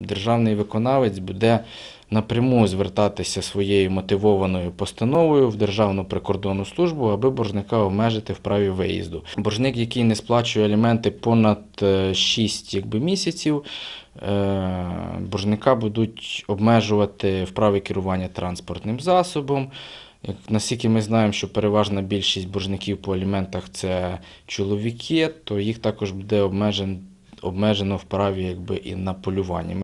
Державний виконавець буде напряму звертатися своєю мотивованою постановою в Державну прикордонну службу, аби боржника обмежити в праві виїзду. Боржник, який не сплачує аліменти понад 6 е, якби, місяців, е, боржника будуть обмежувати в праві керування транспортним засобом. Як наскільки ми знаємо, що переважна більшість боржників по аліментах це чоловіки, то їх також буде обмежено в праві якби і на полюванні.